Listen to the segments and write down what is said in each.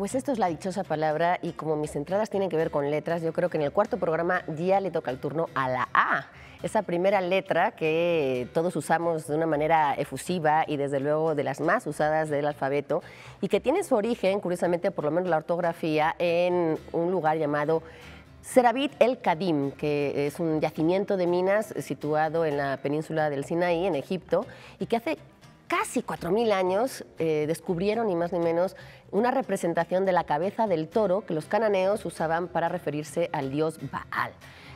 Pues esto es la dichosa palabra y como mis entradas tienen que ver con letras, yo creo que en el cuarto programa ya le toca el turno a la A. Esa primera letra que todos usamos de una manera efusiva y desde luego de las más usadas del alfabeto y que tiene su origen, curiosamente por lo menos la ortografía, en un lugar llamado Serabit el Kadim, que es un yacimiento de minas situado en la península del Sinaí, en Egipto, y que hace casi 4.000 años eh, descubrieron y más ni menos una representación de la cabeza del toro que los cananeos usaban para referirse al dios Baal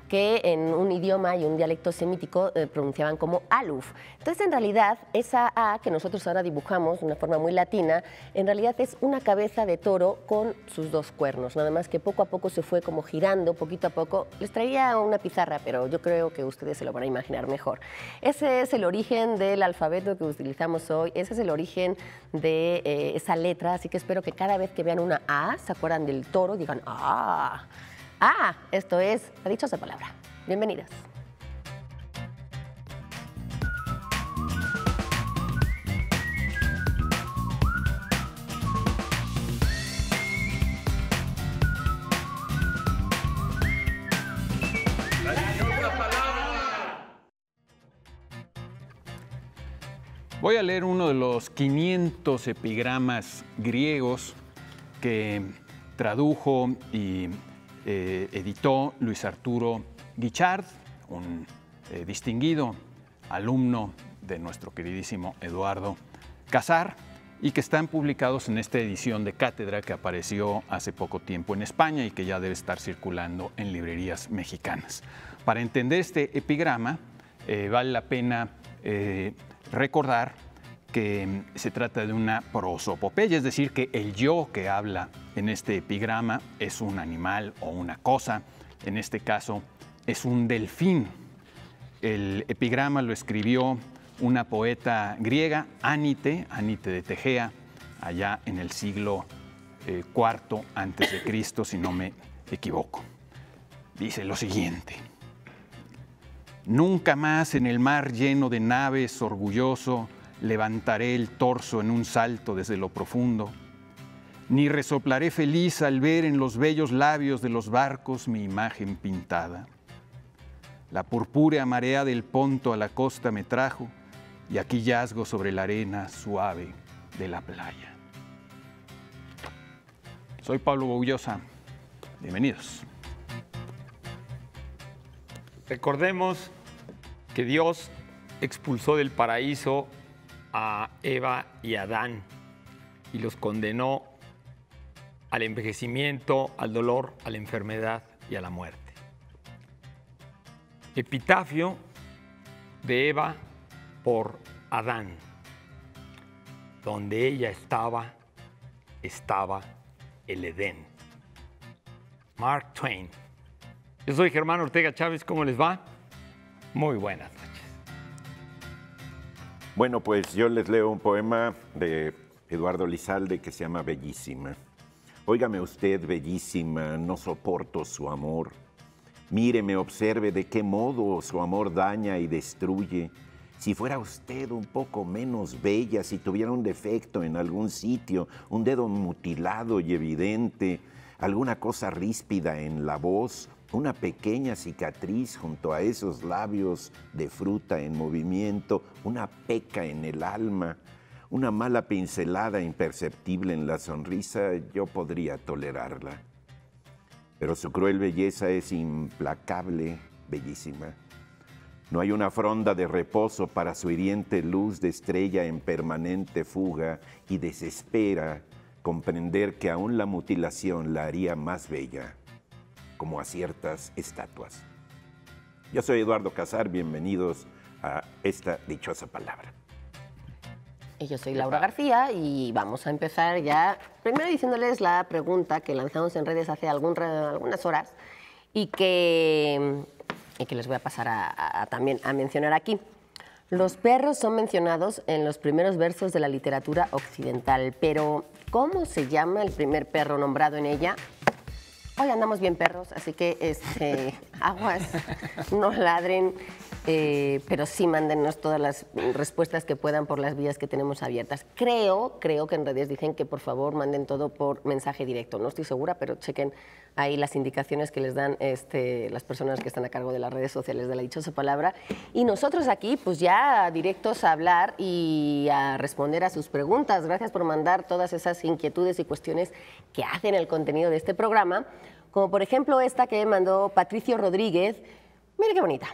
que en un idioma y un dialecto semítico eh, pronunciaban como aluf. Entonces, en realidad, esa A que nosotros ahora dibujamos de una forma muy latina, en realidad es una cabeza de toro con sus dos cuernos, nada más que poco a poco se fue como girando, poquito a poco. Les traía una pizarra, pero yo creo que ustedes se lo van a imaginar mejor. Ese es el origen del alfabeto que utilizamos hoy, ese es el origen de eh, esa letra, así que espero que cada vez que vean una A, se acuerdan del toro, digan ¡ah! Ah, esto es La de Palabra. Bienvenidas. Voy a leer uno de los 500 epigramas griegos que tradujo y eh, editó Luis Arturo Guichard, un eh, distinguido alumno de nuestro queridísimo Eduardo Casar, y que están publicados en esta edición de cátedra que apareció hace poco tiempo en España y que ya debe estar circulando en librerías mexicanas. Para entender este epigrama, eh, vale la pena recordar que mm, se trata de una prosopopeya, es decir, que el yo que habla en este epigrama es un animal o una cosa, en este caso es un delfín. El epigrama lo escribió una poeta griega, Anite, Anite de Tegea, allá en el siglo IV eh, antes de Cristo, si no me equivoco. Dice lo siguiente. Nunca más en el mar lleno de naves orgulloso levantaré el torso en un salto desde lo profundo, ni resoplaré feliz al ver en los bellos labios de los barcos mi imagen pintada. La purpúrea marea del Ponto a la costa me trajo, y aquí yazgo sobre la arena suave de la playa. Soy Pablo Boullosa. Bienvenidos. Recordemos que Dios expulsó del paraíso a Eva y a Adán y los condenó al envejecimiento, al dolor, a la enfermedad y a la muerte. Epitafio de Eva por Adán. Donde ella estaba, estaba el Edén. Mark Twain. Yo soy Germán Ortega Chávez, ¿cómo les va? Muy buenas. Bueno, pues yo les leo un poema de Eduardo Lizalde que se llama Bellísima. Óigame usted, bellísima, no soporto su amor. Míreme, observe de qué modo su amor daña y destruye. Si fuera usted un poco menos bella, si tuviera un defecto en algún sitio, un dedo mutilado y evidente, alguna cosa ríspida en la voz, una pequeña cicatriz junto a esos labios de fruta en movimiento, una peca en el alma, una mala pincelada imperceptible en la sonrisa, yo podría tolerarla. Pero su cruel belleza es implacable, bellísima. No hay una fronda de reposo para su hiriente luz de estrella en permanente fuga y desespera comprender que aún la mutilación la haría más bella como a ciertas estatuas. Yo soy Eduardo Casar, bienvenidos a esta dichosa palabra. Y yo soy Laura García y vamos a empezar ya, primero diciéndoles la pregunta que lanzamos en redes hace algunas horas y que, que les voy a pasar también a mencionar aquí. Los perros son mencionados en los primeros versos de la literatura occidental, pero ¿cómo se llama el primer perro nombrado en ella Hoy andamos bien perros, así que este, aguas, no ladren, eh, pero sí mándennos todas las respuestas que puedan por las vías que tenemos abiertas. Creo, creo que en redes dicen que por favor manden todo por mensaje directo. No estoy segura, pero chequen ahí las indicaciones que les dan este, las personas que están a cargo de las redes sociales de la dichosa palabra. Y nosotros aquí, pues ya directos a hablar y a responder a sus preguntas. Gracias por mandar todas esas inquietudes y cuestiones que hacen el contenido de este programa, como por ejemplo esta que mandó Patricio Rodríguez. Mire qué bonita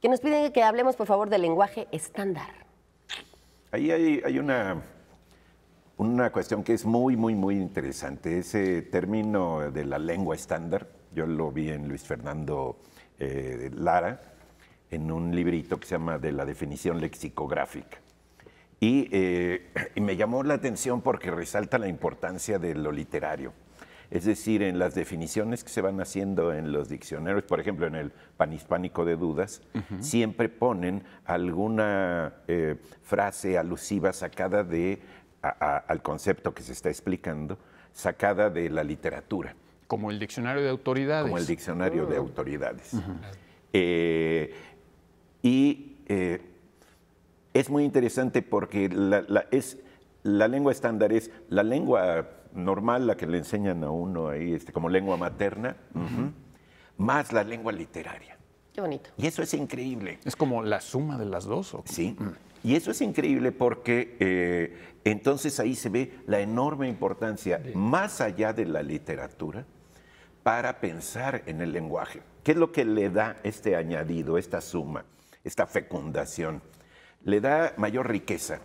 que nos piden que hablemos, por favor, del lenguaje estándar. Ahí hay, una, una cuestión que es muy, muy, muy interesante. Ese término de la lengua estándar, yo lo vi en Luis Fernando eh, Lara, en un librito que se llama De la definición lexicográfica. y eh, me llamó la atención porque resalta la importancia de lo literario es decir, en las definiciones que se van haciendo en los diccionarios, por ejemplo, en el panhispánico de dudas, siempre ponen alguna eh, frase alusiva sacada de, al concepto que se está explicando, sacada de la literatura. Como el diccionario de autoridades. Como el diccionario de ah. autoridades. Eh, y eh, es muy interesante porque es, la lengua estándar es la lengua normal, la que le enseñan a uno ahí este, como lengua materna, más la lengua literaria. Qué bonito. Y eso es increíble. Es como la suma de las dos. Sí. Mm. Y eso es increíble porque eh, entonces ahí se ve la enorme importancia, más allá de la literatura, para pensar en el lenguaje. ¿Qué es lo que le da este añadido, esta suma, esta fecundación? Le da mayor riqueza,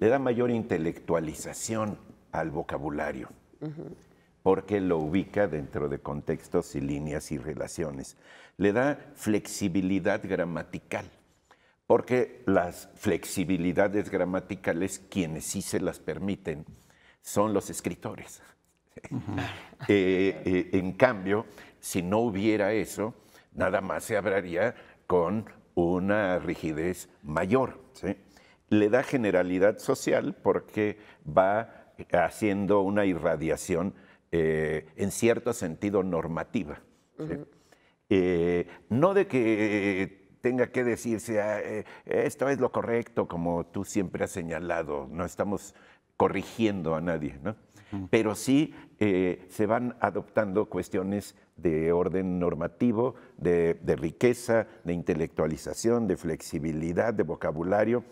le da mayor intelectualización, al vocabulario, porque lo ubica dentro de contextos y líneas y relaciones. Le da flexibilidad gramatical, porque las flexibilidades gramaticales, quienes sí se las permiten, son los escritores. Eh, eh, en cambio, si no hubiera eso, nada más se hablaría con una rigidez mayor. Le da generalidad social porque va haciendo una irradiación eh, en cierto sentido normativa. Eh, no de que tenga que decirse, ah, eh, esto es lo correcto, como tú siempre has señalado, no estamos corrigiendo a nadie, Pero sí se van adoptando cuestiones de orden normativo, de riqueza, de intelectualización, de flexibilidad, de vocabulario,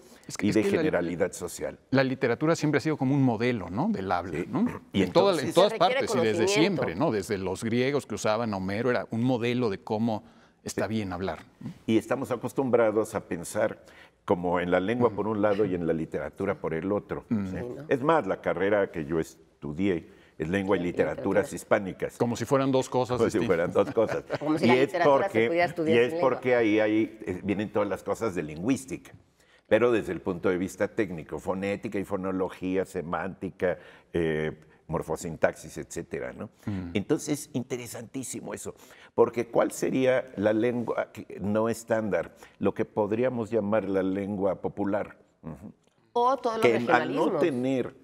y de generalidad social. La literatura siempre ha sido como un modelo ¿no? del habla, ¿no? Y en, todas partes y desde siempre, ¿no? desde los griegos que usaban Homero, era un modelo de cómo está bien hablar. Y estamos acostumbrados a pensar como en la lengua por un lado y en la literatura por el otro. Mm. Es más, la carrera que yo estudié, es lengua y literaturas hispánicas. Como si fueran dos cosas. Como si fueran dos cosas. y, es porque, y es porque ahí, ahí eh, vienen todas las cosas de lingüística pero desde el punto de vista técnico, fonética y fonología, semántica, eh, morfosintaxis, etcétera, ¿no? Mm. Entonces, interesantísimo eso, porque ¿cuál sería la lengua no estándar? Lo que podríamos llamar la lengua popular. O O todos que al no tener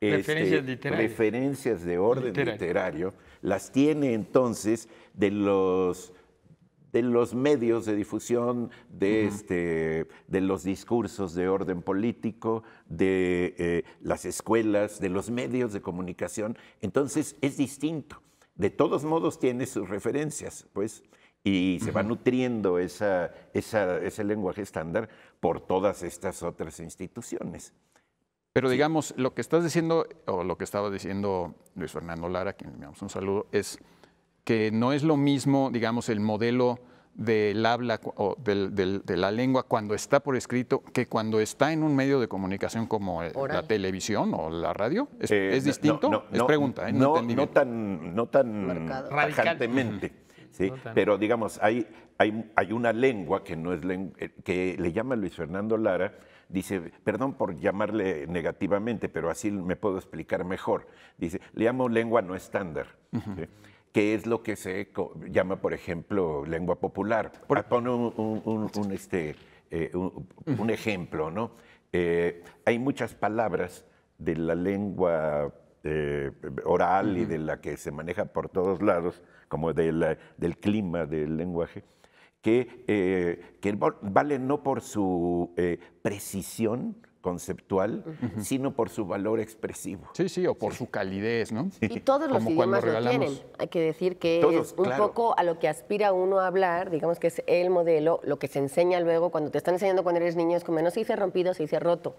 este, referencias, de orden literario, las tiene entonces de los de los medios de difusión, de, este, de los discursos de orden político, de eh, las escuelas, de los medios de comunicación. Entonces es distinto. De todos modos tiene sus referencias, pues, y se va nutriendo ese lenguaje estándar por todas estas otras instituciones. Pero digamos, lo que estás diciendo, o lo que estaba diciendo Luis Fernando Lara, quien le damos un saludo, es que no es lo mismo, digamos, el modelo del habla o de la lengua cuando está por escrito que cuando está en un medio de comunicación como eh, la televisión o la radio? ¿Es, eh, distinto? No, es pregunta. ¿eh? No, tan, no ¿sí? Pero digamos, hay, hay, una lengua que, no es que le llama Luis Fernando Lara, dice, perdón por llamarle negativamente, pero así me puedo explicar mejor. Dice, le llamo lengua no estándar. ¿Qué es lo que se llama, por ejemplo, lengua popular. Por... Ah, este, eh, un, ejemplo, eh, hay muchas palabras de la lengua eh, oral y de la que se maneja por todos lados, como del clima del lenguaje, que, valen no por su precisión, conceptual, sino por su valor expresivo. Sí, sí, o por su calidez, ¿no? Y todos los idiomas lo tienen. Hay que decir que es un poco a lo que aspira uno a hablar, digamos que es el modelo, lo que se enseña luego cuando te están enseñando cuando eres niño es como no se dice rompido, se dice roto.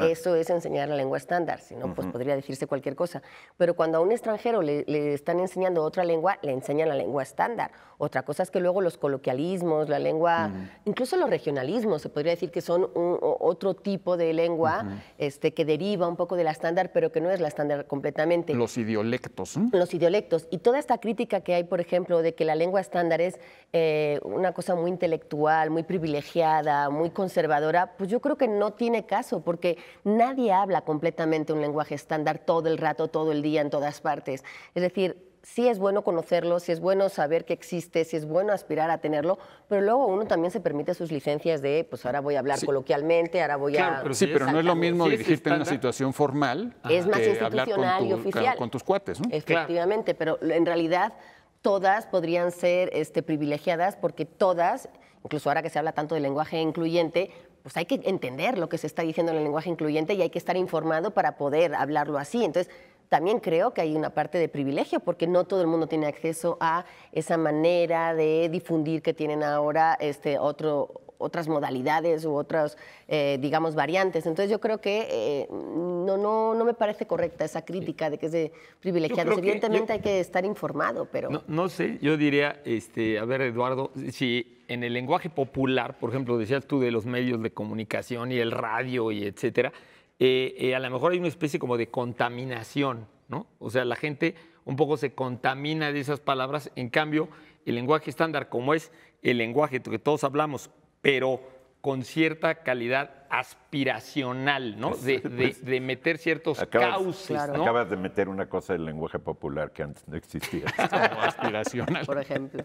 Eso es enseñar la lengua estándar, si no, pues podría decirse cualquier cosa. Pero cuando a un extranjero le, están enseñando otra lengua, le enseñan la lengua estándar. Otra cosa es que luego los coloquialismos, la lengua, incluso los regionalismos, se podría decir que son otro tipo de lengua lengua este, que deriva un poco de la estándar, pero que no es la estándar completamente. Los idiolectos. Los idiolectos. Y toda esta crítica que hay, por ejemplo, de que la lengua estándar es eh, una cosa muy intelectual, muy privilegiada, muy conservadora, pues yo creo que no tiene caso, porque nadie habla completamente un lenguaje estándar todo el rato, todo el día, en todas partes. Es decir, sí es bueno conocerlo, sí es bueno saber que existe, sí es bueno aspirar a tenerlo, pero luego uno también se permite sus licencias de, pues ahora voy a hablar coloquialmente, ahora voy claro, a... Pero sí, pero no es lo mismo dirigirte en una situación formal es más que hablar con, y oficial. tus cuates, ¿no? Efectivamente, pero en realidad todas podrían ser este, privilegiadas porque todas, incluso ahora que se habla tanto de lenguaje incluyente, pues hay que entender lo que se está diciendo en el lenguaje incluyente y hay que estar informado para poder hablarlo así. Entonces, también creo que hay una parte de privilegio porque no todo el mundo tiene acceso a esa manera de difundir que tienen ahora este, otras modalidades u otras, eh, digamos, variantes. Entonces yo creo que eh, no, no, no me parece correcta esa crítica de que es de privilegiados. Evidentemente hay que estar informado, pero... No, sé, yo diría, este, a ver, Eduardo, si en el lenguaje popular, por ejemplo, decías tú de los medios de comunicación y el radio y etcétera, eh, eh, a lo mejor hay una especie como de contaminación, ¿no? O sea, la gente un poco se contamina de esas palabras. En cambio, el lenguaje estándar, como es el lenguaje que todos hablamos, pero con cierta calidad aspiracional, ¿no? Pues, pues, de, meter ciertos causas, Acabas de meter una cosa del lenguaje popular que antes no existía. aspiracional. Por ejemplo.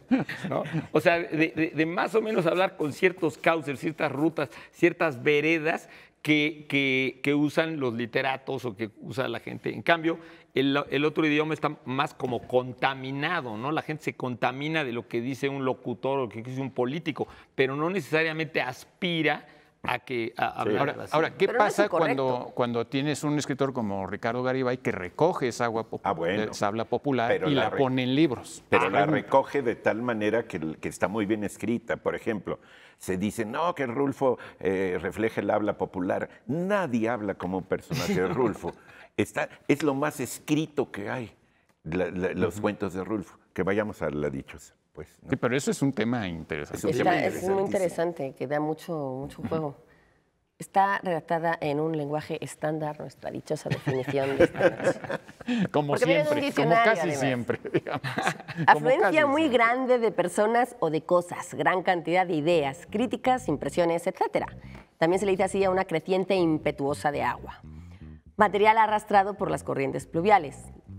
O sea, de, de, más o menos hablar con ciertos cauces, ciertas rutas, ciertas veredas que, usan los literatos o que usa la gente. En cambio, el, otro idioma está más como contaminado, ¿no? La gente se contamina de lo que dice un locutor o que dice un político, pero no necesariamente aspira a que a ahora, ¿qué pasa cuando, cuando tienes un escritor como Ricardo Garibay que recoge esa agua ah, eh, habla popular y la, pone en libros? Pero ah, la recoge de tal manera que está muy bien escrita. Por ejemplo, se dice, no, que Rulfo eh, refleja el habla popular. Nadie habla como un personaje de Rulfo. Está, es lo más escrito que hay, los cuentos de Rulfo. Que vayamos a la dichosa. Pues, Sí, pero eso es un tema interesante. Es, un interesante que da mucho, mucho juego. Está redactada en un lenguaje estándar, nuestra dichosa definición de estándar. Como siempre, como casi siempre, digamos. Afluencia muy grande de personas o de cosas, gran cantidad de ideas, críticas, impresiones, etc. También se le dice así a una creciente impetuosa de agua. Material arrastrado por las corrientes pluviales.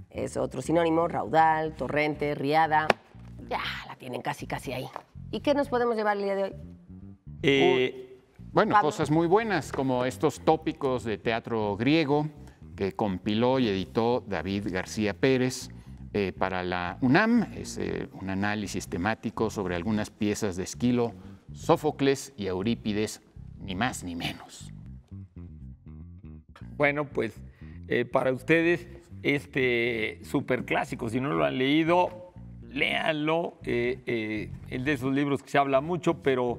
Es otro sinónimo, raudal, torrente, riada. Ya, la tienen casi, casi ahí. ¿Y qué nos podemos llevar el día de hoy? Eh... Bueno, cosas muy buenas como estos tópicos de teatro griego que compiló y editó David García Pérez eh, para la UNAM. Es eh, un análisis temático sobre algunas piezas de Esquilo, Sófocles y Eurípides, ni más ni menos. Bueno, pues eh, para ustedes este superclásico, si no lo han leído, léanlo. es de esos libros que se habla mucho, pero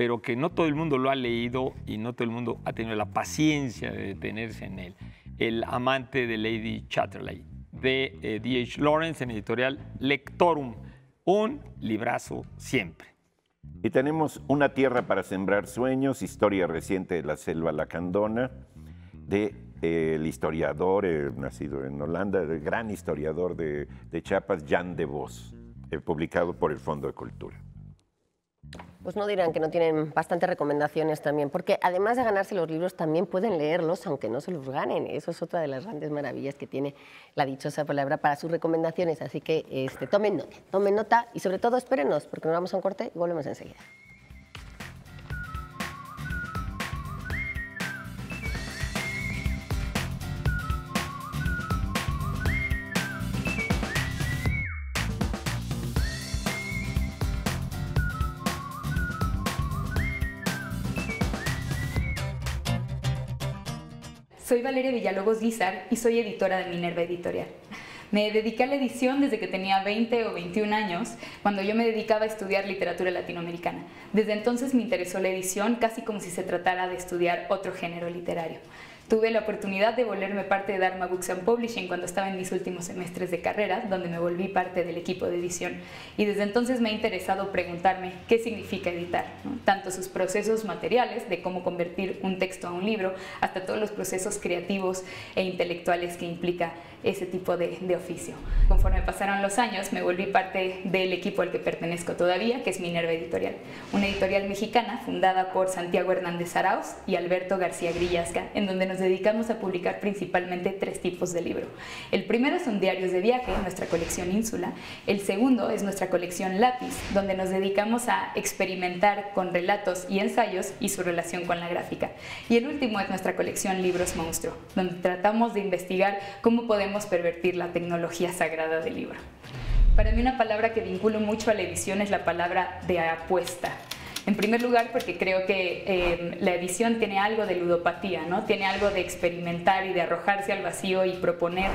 pero que no todo el mundo lo ha leído y no todo el mundo ha tenido la paciencia de detenerse en él. El amante de Lady Chatterley, de D.H. Eh, Lawrence, en editorial Lectorum. Un librazo siempre. Y tenemos Una tierra para sembrar sueños, historia reciente de la selva lacandona, de eh, el historiador, eh, nacido en Holanda, el gran historiador de, de Chiapas, Jan de Vos, publicado por el Fondo de Cultura. Pues no dirán que no tienen bastantes recomendaciones también, porque además de ganarse los libros, también pueden leerlos aunque no se los ganen. Eso es otra de las grandes maravillas que tiene la dichosa palabra para sus recomendaciones. Así que este, tomen nota, tomen nota y sobre todo espérenos, porque nos vamos a un corte y volvemos enseguida. Soy Valeria Villalobos Guizar y soy editora de Minerva Editorial. Me dediqué a la edición desde que tenía 20 o 21 años, cuando yo me dedicaba a estudiar literatura latinoamericana. Desde entonces me interesó la edición casi como si se tratara de estudiar otro género literario. Tuve la oportunidad de volverme parte de Dharma Books and Publishing cuando estaba en mis últimos semestres de carrera, donde me volví parte del equipo de edición. Y desde entonces me ha interesado preguntarme qué significa editar, tanto sus procesos materiales, de cómo convertir un texto a un libro, hasta todos los procesos creativos e intelectuales que implica ese tipo de, oficio. Conforme pasaron los años, me volví parte del equipo al que pertenezco todavía, que es Minerva Editorial, una editorial mexicana fundada por Santiago Hernández Arauz y Alberto García Grillasca, en donde nos dedicamos a publicar principalmente tres tipos de libro. El primero son diarios de viaje, nuestra colección Ínsula. El segundo es nuestra colección Lápiz, donde nos dedicamos a experimentar con relatos y ensayos y su relación con la gráfica. Y el último es nuestra colección Libros Monstruo, donde tratamos de investigar cómo podemos pervertir la tecnología sagrada del libro. Para mí una palabra que vinculo mucho a la edición es la palabra de apuesta. En primer lugar, porque creo que em, la edición tiene algo de ludopatía, ¿no? Tiene algo de experimentar y de arrojarse al vacío y proponer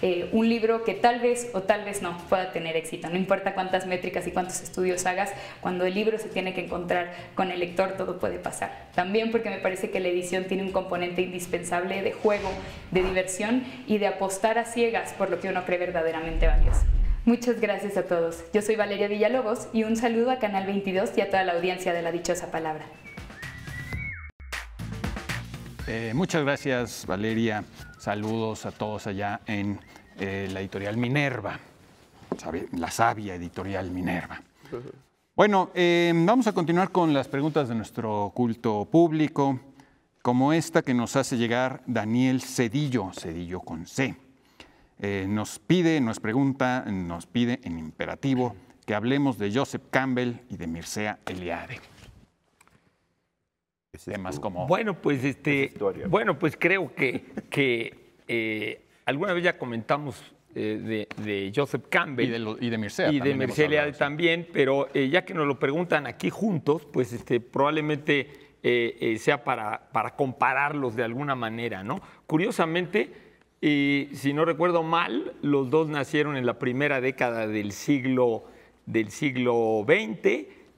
eh, un libro que tal vez o tal vez no pueda tener éxito. No importa cuántas métricas y cuántos estudios hagas, cuando el libro se tiene que encontrar con el lector, todo puede pasar. También porque me parece que la edición tiene un componente indispensable de juego, de diversión y de apostar a ciegas por lo que uno cree verdaderamente valioso. Muchas gracias a todos. Yo soy Valeria Villalobos y un saludo a Canal 22 y a toda la audiencia de La Dichosa Palabra. Eh, muchas gracias, Valeria. Saludos a todos allá en eh, la editorial Minerva, la sabia editorial Minerva. Bueno, em, vamos a continuar con las preguntas de nuestro culto público, como esta que nos hace llegar Daniel Cedillo, Cedillo con C. Eh, nos pide, nos pregunta, nos pide en imperativo que hablemos de Joseph Campbell y de Mircea Eliade. Temas como... Bueno, pues, este, bueno, pues creo que, que eh, alguna vez ya comentamos eh, de, de, Joseph Campbell. Y de, Mircea. Y de Mircea Eliade también, pero ya que nos lo preguntan aquí juntos, pues este, probablemente sea para, para compararlos de alguna manera, ¿no? Curiosamente... Y si no recuerdo mal, los dos nacieron en la primera década del siglo, del siglo XX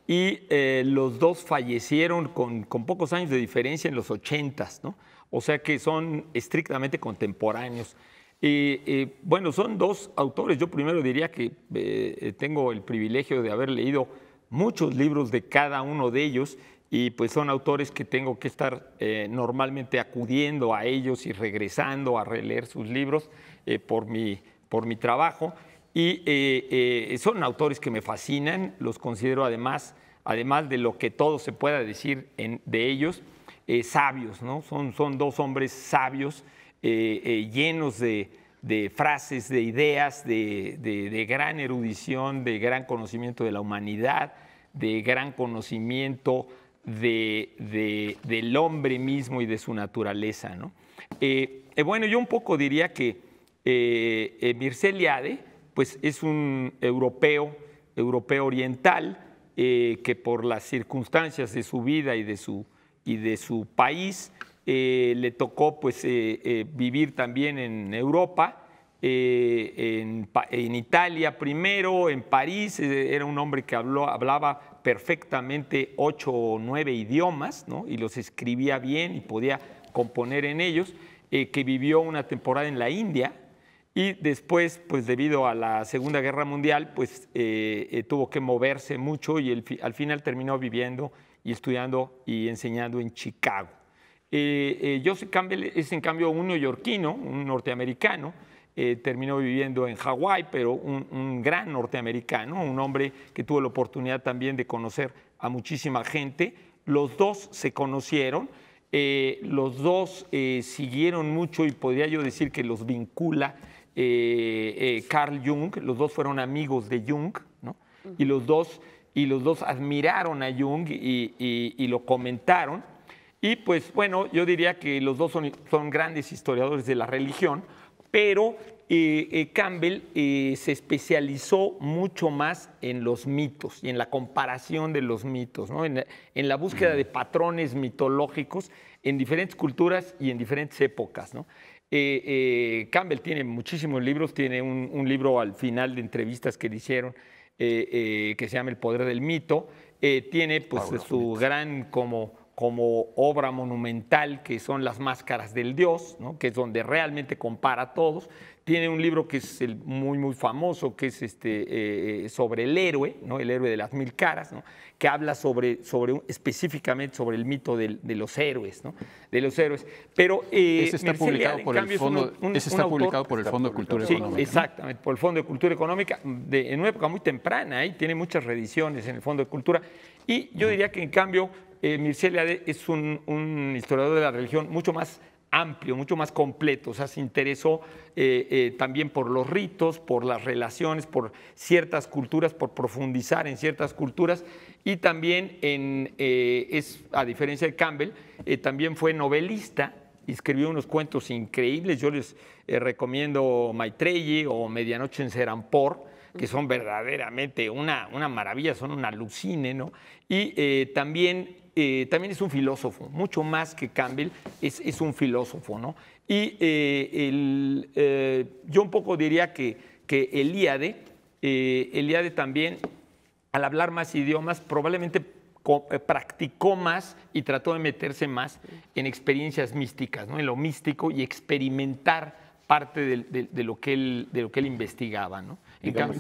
y eh, los dos fallecieron con, pocos años de diferencia en los 80, ¿no? O sea que son estrictamente contemporáneos. Y bueno, son dos autores. Yo primero diría que eh, tengo el privilegio de haber leído muchos libros de cada uno de ellos y pues son autores que tengo que estar eh, normalmente acudiendo a ellos y regresando a releer sus libros eh, por, mi, trabajo. Y eh, son autores que me fascinan, los considero además, además de lo que todo se pueda decir de ellos, sabios, Son, dos hombres sabios, llenos de, frases, de ideas, de, gran erudición, de gran conocimiento de la humanidad, de gran conocimiento del hombre mismo y de su naturaleza. Eh, eh, bueno, yo un poco diría que eh, eh pues, es un europeo, europeo oriental, que por las circunstancias de su vida y de su, país le tocó pues, vivir también en Europa. En, Italia primero, en París, era un hombre que hablaba perfectamente ocho o nueve idiomas, y los escribía bien y podía componer en ellos, eh, que vivió una temporada en la India y después, pues debido a la Segunda Guerra Mundial, pues eh, eh, tuvo que moverse mucho y al final terminó viviendo y estudiando y enseñando en Chicago. Joseph Campbell es en cambio un neoyorquino, un norteamericano, eh, terminó viviendo en Hawái, pero un, gran norteamericano, un hombre que tuvo la oportunidad también de conocer a muchísima gente. Los dos se conocieron, eh, los dos eh, siguieron mucho y podría yo decir que los vincula Carl Jung, los dos fueron amigos de Jung, y, los dos, y los dos admiraron a Jung y, lo comentaron. Y pues bueno, yo diría que los dos son grandes historiadores de la religión, pero eh, eh, Campbell eh, se especializó mucho más en los mitos y en la comparación de los mitos, en, la búsqueda de patrones mitológicos en diferentes culturas y en diferentes épocas. Campbell tiene muchísimos libros, tiene un, libro al final de entrevistas que le hicieron que se llama El Poder del Mito, tiene pues, su gran como como obra monumental que son las máscaras del dios, que es donde realmente compara a todos. Tiene un libro que es el muy, muy famoso, que es este, eh, sobre el héroe, ¿no? el héroe de las mil caras, que habla sobre, sobre, específicamente sobre el mito de los héroes, de los héroes. Pero eh, ese está, publicado, por publicado por el Fondo de Cultura Económica. Exactamente, por el Fondo de Cultura Económica, en una época muy temprana, tiene muchas reediciones en el Fondo de Cultura. Y yo diría que en cambio eh, Mircea Eliade es un, historiador de la religión mucho más amplio, mucho más completo, o sea, se interesó eh, eh, también por los ritos, por las relaciones, por ciertas culturas, por profundizar en ciertas culturas y también es, a diferencia de Campbell, también fue novelista escribió unos cuentos increíbles. Yo les recomiendo Maitreyi o Medianoche en Serampor, que son verdaderamente una, una maravilla, son un alucine, ¿no? Y también eh, también es un filósofo, mucho más que Campbell, es, un filósofo, ¿no? Y eh, eh, yo un poco diría que, que Elíade, también, al hablar más idiomas, probablemente practicó más y trató de meterse más en experiencias místicas, ¿no? en lo místico y experimentar parte de, lo, que él, de lo que él investigaba. ¿no?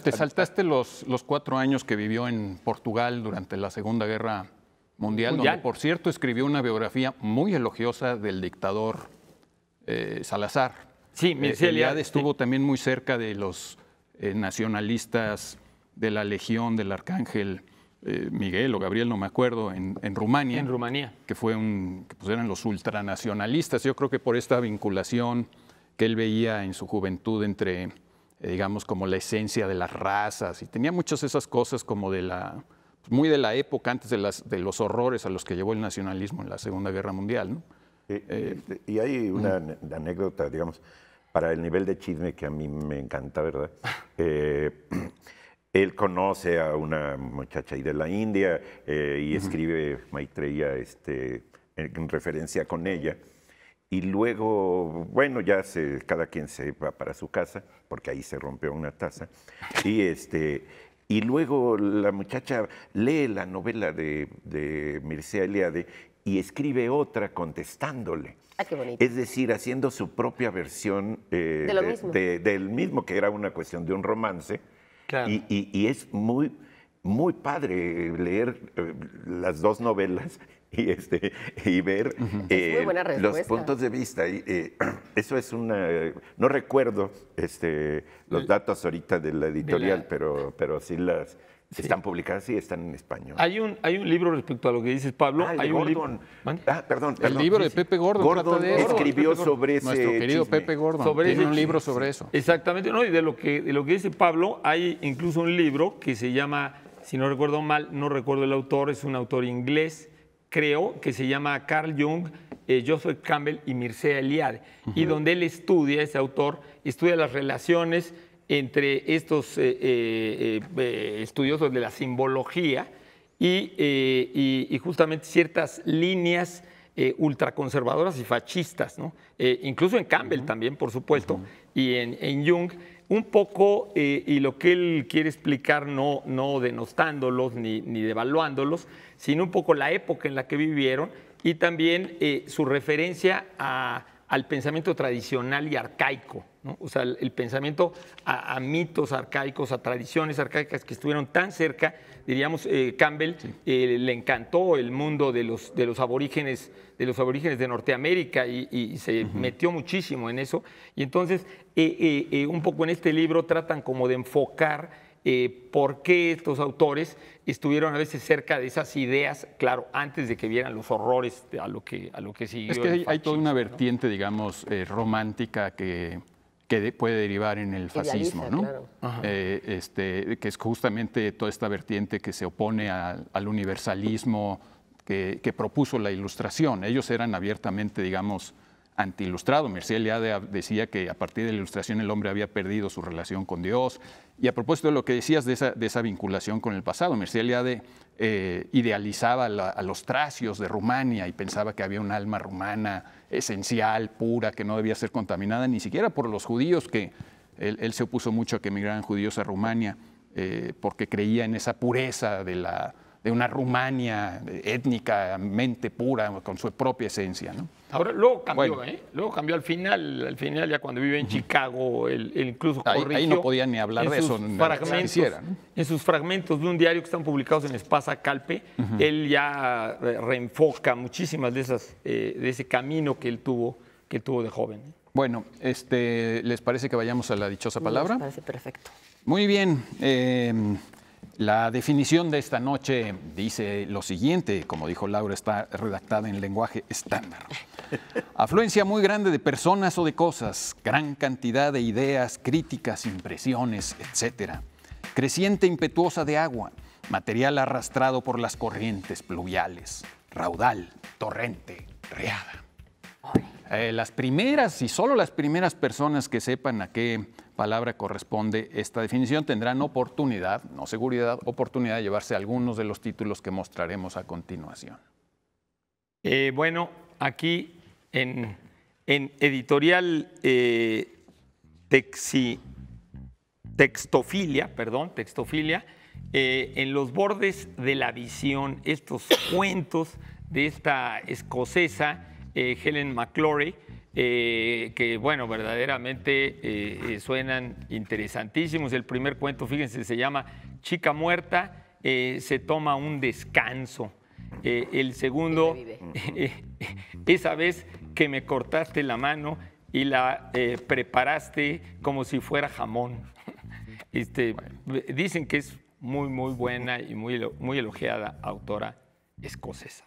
te saltaste los, los cuatro años que vivió en Portugal durante la Segunda Guerra mundial, Donde, por cierto, escribió una biografía muy elogiosa del dictador eh, Salazar. Sí, en eh, realidad estuvo también muy cerca de los eh, nacionalistas de la Legión del Arcángel Miguel o Gabriel, no me acuerdo, en, Rumanía. Rumania. En Rumanía. Que, fue un, pues, eran los ultranacionalistas. Yo creo que por esta vinculación que él veía en su juventud entre digamos, como la esencia de las razas, y tenía muchas esas cosas como de la muy de la época antes de, las, de los horrores a los que llevó el nacionalismo en la Segunda Guerra Mundial. ¿no? Eh, este, y, hay una anécdota, digamos, para el nivel de chisme que a mí me encanta, ¿verdad? Eh, él conoce a una muchacha ahí de la India eh, y escribe Maitreya este, en, referencia con ella. Y luego, bueno, ya se, cada quien se va para su casa, porque ahí se rompió una taza. Y, este, y luego la muchacha lee la novela de, Mircea Eliade y escribe otra contestándole. Ah, es decir, haciendo su propia versión eh, del mismo, que era una cuestión de un romance. Claro. Y, es muy, muy padre leer eh, las dos novelas y, este, y ver eh, los puntos de vista. Eh, eso es una... No recuerdo este, los eh, datos ahorita de la editorial, Pero, pero sí las... Están publicadas y están en español. Hay un, hay un libro respecto a lo que dices, Pablo. Ah, hay un libro. Ah, perdón, El libro de Pepe Gordon. Gordon escribió sobre ese. Nuestro querido Pepe Gordon. Tiene un libro sobre eso. Exactamente. No, y de lo, que, de lo que dice Pablo, hay incluso un libro que se llama, si no recuerdo mal, no recuerdo el autor, es un autor inglés creo, que se llama Carl Jung, Joseph Campbell y Mircea Eliade, y donde él estudia, ese autor, estudia las relaciones entre estos eh, eh, eh, estudiosos de la simbología y, justamente ciertas líneas ultraconservadoras y fascistas, incluso en Campbell también, por supuesto, y en, en Jung, un poco, eh, y lo que él quiere explicar, no, no denostándolos ni, ni, devaluándolos, sino un poco la época en la que vivieron y también eh, su referencia al pensamiento tradicional y arcaico o sea, el, pensamiento a, mitos arcaicos, a tradiciones arcaicas que estuvieron tan cerca, diríamos, eh, Campbell eh, le encantó el mundo de los, de los aborígenes de los aborígenes de Norteamérica y, se metió muchísimo en eso. Y entonces, eh, un poco en este libro tratan como de enfocar por qué estos autores estuvieron a veces cerca de esas ideas, claro, antes de que vieran los horrores a lo que, a lo que siguió. Es que hay, toda una vertiente, digamos, romántica que que puede derivar en el fascismo, ¿no? Eh, este, que es justamente toda esta vertiente que se opone al universalismo que, propuso la ilustración. Ellos eran abiertamente, digamos, antiilustrado. Merciel Yade decía que a partir de la ilustración el hombre había perdido su relación con Dios. Y a propósito de lo que decías de esa, vinculación con el pasado, Merciel eh, idealizaba a los tracios de Rumania y pensaba que había un alma rumana esencial, pura, que no debía ser contaminada ni siquiera por los judíos, que él, se opuso mucho a que emigraran judíos a Rumania eh, porque creía en esa pureza de una Rumania eh, étnicamente pura, con su propia esencia. ¿no? Ahora, luego cambió, ¿eh? Luego cambió al final, al final ya cuando vive en Chicago, él, incluso corrigió. Ahí no podían ni hablar de eso. Fragmentos, en sus fragmentos de un diario que están publicados en Espasa Calpe, él ya reenfoca muchísimas de esas, eh, de ese camino que él tuvo, que tuvo de joven. ¿eh? Bueno, este, ¿les parece que vayamos a la dichosa palabra? Me parece perfecto. Muy bien. Em, la definición de esta noche dice lo siguiente, como dijo Laura, está redactada en lenguaje estándar. Afluencia muy grande de personas o de cosas, gran cantidad de ideas, críticas, impresiones, etc. Creciente impetuosa de agua, material arrastrado por las corrientes pluviales, raudal, torrente, reada. Eh, las primeras y solo las primeras personas que sepan a qué palabra corresponde esta definición tendrán oportunidad, no seguridad, oportunidad de llevarse algunos de los títulos que mostraremos a continuación. Eh, bueno, aquí en, editorial eh, textofilia, perdón, textofilia, eh, en los bordes de la visión, estos cuentos de esta escocesa, eh, Helen McClory, que bueno, verdaderamente suenan interesantísimos. El primer cuento, fíjense, se llama Chica Muerta, se toma un descanso. el segundo, esa vez que me cortaste la mano y la eh, preparaste como si fuera jamón. Este, dicen que es muy, muy buena y muy, muy elogiada autora escocesa.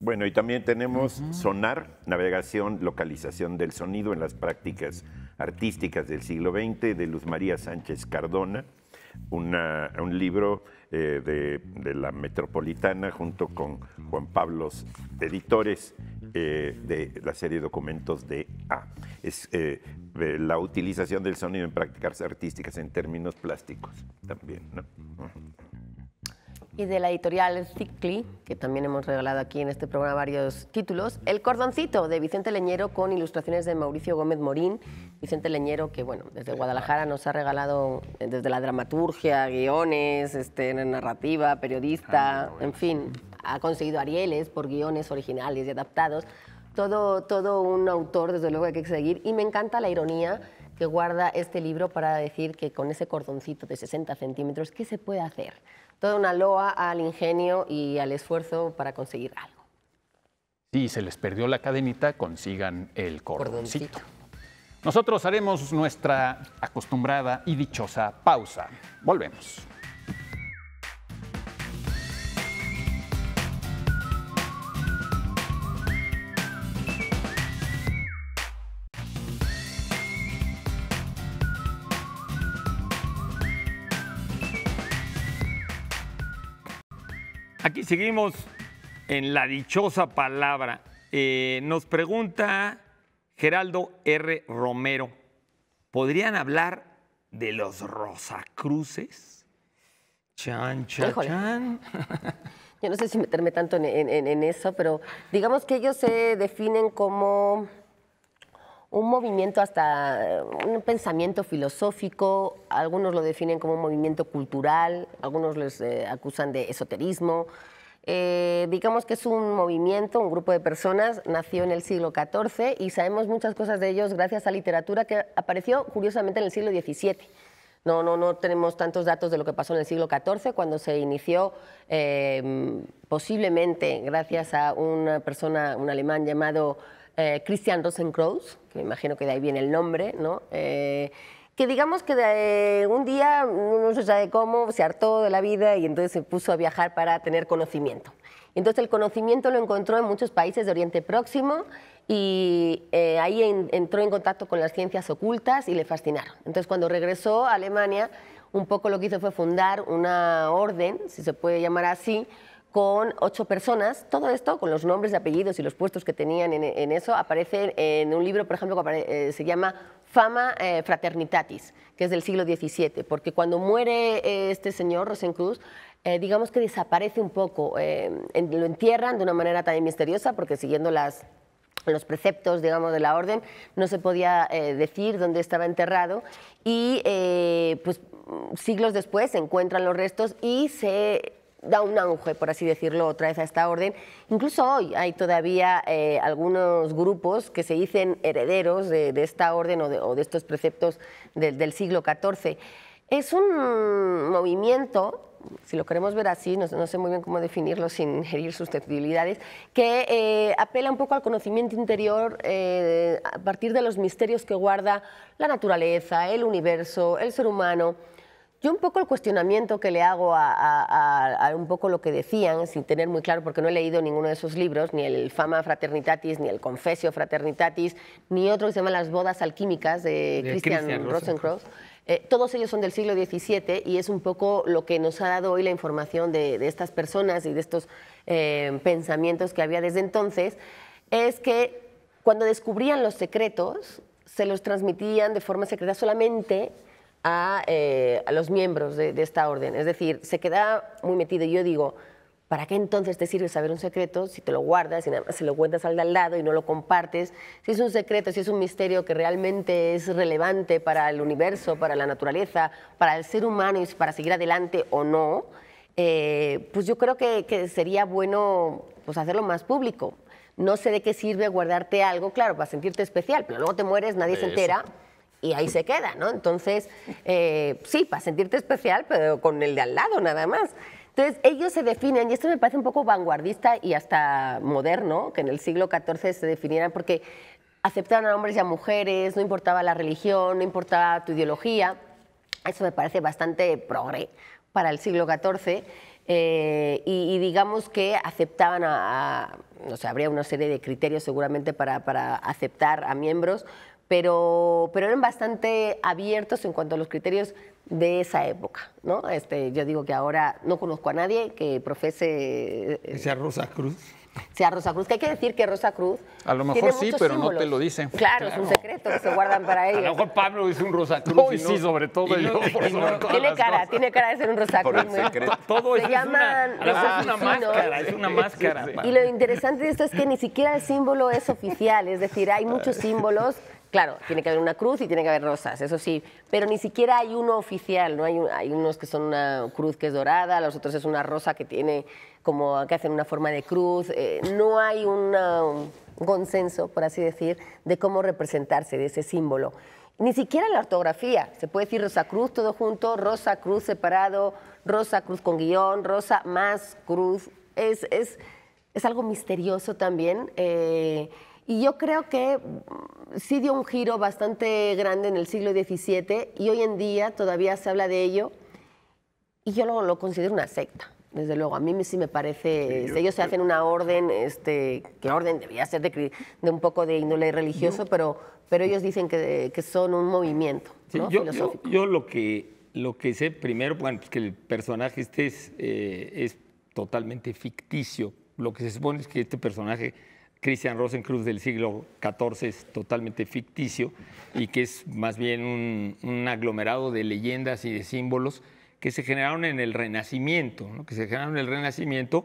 Bueno, y también tenemos sonar, navegación, localización del sonido en las prácticas artísticas del siglo XX de Luz María Sánchez Cardona un libro eh, de, la Metropolitana junto con Juan Pablos Editores eh, de la serie Documentos de A. Es eh, la utilización del sonido en prácticas artísticas en términos plásticos también. ¿no? y de la editorial Cicli, que también hemos regalado aquí en este programa varios títulos, El cordoncito de Vicente Leñero con ilustraciones de Mauricio Gómez Morín. Vicente Leñero, que bueno, desde Guadalajara nos ha regalado eh, desde la dramaturgia, guiones, este, narrativa, periodista, ah, en fin, ha conseguido Arieles por guiones originales y adaptados. Todo, todo un autor, desde luego, hay que seguir. Y me encanta la ironía que guarda este libro para decir que con ese cordoncito de 60 centímetros, ¿qué se puede hacer? Toda una loa al ingenio y al esfuerzo para conseguir algo. Si se les perdió la cadenita, consigan el cordoncito. Nosotros haremos nuestra acostumbrada y dichosa pausa. Volvemos. aquí seguimos en la dichosa palabra. Eh, nos pregunta Geraldo R. Romero, ¿podrían hablar de los Rosacruces? Chan, chan, chan. Yo no sé si meterme tanto en eso, pero digamos que ellos se definen como un movimiento hasta un pensamiento filosófico, algunos lo definen como un movimiento cultural, algunos les eh, acusan de esoterismo. Eh, digamos que es un movimiento, un grupo de personas, nació en el siglo XIV y sabemos muchas cosas de ellos gracias a literatura que apareció curiosamente en el siglo XVII. No, no, no tenemos tantos datos de lo que pasó en el siglo XIV, cuando se inició eh, posiblemente gracias a una persona, un alemán llamado eh, Christian Rosenkraus, que me imagino que da ahí viene el nombre, eh, que digamos que eh, un día, no se sabe cómo, se hartó de la vida y entonces se puso a viajar para tener conocimiento. Entonces el conocimiento lo encontró en muchos países de Oriente Próximo y ahí entró en contacto con las ciencias ocultas y le fascinaron. Entonces cuando regresó a Alemania, un poco lo que hizo fue fundar una orden, si se puede llamar así, con ocho personas. Todo esto, con los nombres y apellidos y los puestos que tenían en, eso, aparece en un libro, por ejemplo, que eh, se llama Fama eh, Fraternitatis, que es del siglo XVII, porque cuando muere eh, este señor Rosencruz, digamos que desaparece un poco, lo entierran de una manera tan misteriosa, porque siguiendo las, los preceptos, digamos, de la orden, no se podía decir dónde estaba enterrado, y pues siglos después se encuentran los restos y se da un auge, por así decirlo, otra vez a esta orden. Incluso hoy hay todavía eh, algunos grupos que se dicen herederos de, esta orden o de, estos preceptos del siglo XIV. Es un movimiento si lo queremos ver así, no, sé muy bien cómo definirlo sin herir susceptibilidades, que eh, apela un poco al conocimiento interior eh, a partir de los misterios que guarda la naturaleza, el universo, el ser humano. Yo un poco el cuestionamiento que le hago a, un poco lo que decían, sin tener muy claro, porque no he leído ninguno de esos libros, ni el Fama Fraternitatis, ni el Confesio Fraternitatis, ni otro que se llama Las Bodas Alquímicas de, Christian, Christian, Rosenkreuz. Eh, todos ellos son del siglo XVII y es un poco lo que nos ha dado hoy la información de, estas personas y de estos eh, pensamientos que había desde entonces, es que cuando descubrían los secretos, se los transmitían de forma secreta solamente eh, a, los miembros de, esta orden. Es decir, se queda muy metido. Y yo digo, ¿para qué entonces te sirve saber un secreto si te lo guardas, y nada se lo cuentas al de al lado y no lo compartes? Si es un secreto, si es un misterio que realmente es relevante para el universo, para la naturaleza, para el ser humano y para seguir adelante o no, eh, pues yo creo que, sería bueno pues, hacerlo más público no sé de qué sirve guardarte algo, claro, para sentirte especial, pero luego te mueres, nadie se entera y ahí se queda, ¿no? Entonces, eh, sí, para sentirte especial, pero con el de al lado nada más. Entonces, ellos se definen, y esto me parece un poco vanguardista y hasta moderno, que en el siglo XIV se definieran porque aceptaban a hombres y a mujeres, no importaba la religión, no importaba tu ideología. Eso me parece bastante progre para el siglo XIV. Eh, y, digamos que aceptaban a, a, no sé, habría una serie de criterios seguramente para, para aceptar a miembros, pero, pero eran bastante abiertos en cuanto a los criterios de esa época, ¿no? Este, yo digo que ahora no conozco a nadie que profese... Eh, sea Rosa Cruz. Sea Rosa Cruz, que hay que decir que Rosa Cruz... A lo mejor sí, pero no te lo dicen. Claro, es un secreto que se guardan para ellos. A lo mejor Pablo es un Rosa Cruz. sí, sobre todo yo. tiene cara, tiene cara de ser un Rosa Cruz. Todo se es llaman una, es una máscara, es una máscara. Y lo interesante de esto es que ni siquiera el símbolo es oficial, es decir, hay muchos símbolos Claro, tiene que haber una cruz y tiene que haber rosas, eso sí, pero ni siquiera hay uno oficial, ¿no? Hay, hay unos que son una cruz que es dorada, los otros es una rosa que tiene como que hacen una forma de cruz, eh, no hay un consenso, por así decir, de cómo representarse de ese símbolo. Ni siquiera la ortografía, se puede decir rosa cruz todo junto, rosa cruz separado, rosa cruz con guión, rosa más cruz, es, es, algo misterioso también. Eh, y yo creo que mm, sí dio un giro bastante grande en el siglo XVII y hoy en día todavía se habla de ello y yo lo, considero una secta. Desde luego, a mí sí me parece, ellos se hacen una orden, este, que orden debía ser de, un poco de índole religioso, pero, pero ellos dicen que, son un movimiento yo, filosófico. Yo, lo, que, lo que sé primero, bueno, pues que el personaje este eh, es totalmente ficticio. Lo que se supone es que este personaje Christian Rosencruz del siglo XIV es totalmente ficticio y que es más bien un, aglomerado de leyendas y de símbolos que se generaron en el Renacimiento, que se generaron en el Renacimiento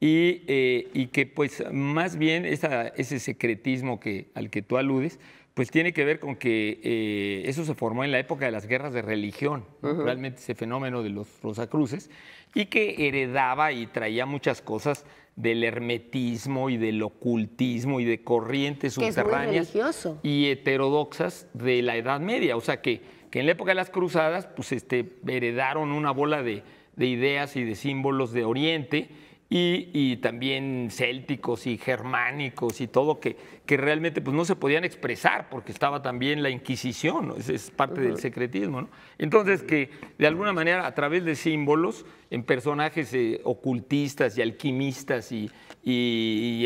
y, eh, que pues más bien ese secretismo al que tú aludes, pues tiene que ver con que eh, eso se formó en la época de las guerras de religión, realmente ese fenómeno de los Rosacruces, y que heredaba y traía muchas cosas del hermetismo y del ocultismo y de corrientes subterráneas y heterodoxas de la Edad Media. O sea que, en la época de las cruzadas, pues este, heredaron una bola de, de ideas y de símbolos de Oriente y, también célticos y germánicos y todo que, que realmente pues, no se podían expresar porque estaba también la Inquisición, es, parte del secretismo. Entonces que de alguna manera a través de símbolos, en personajes eh, ocultistas y alquimistas y,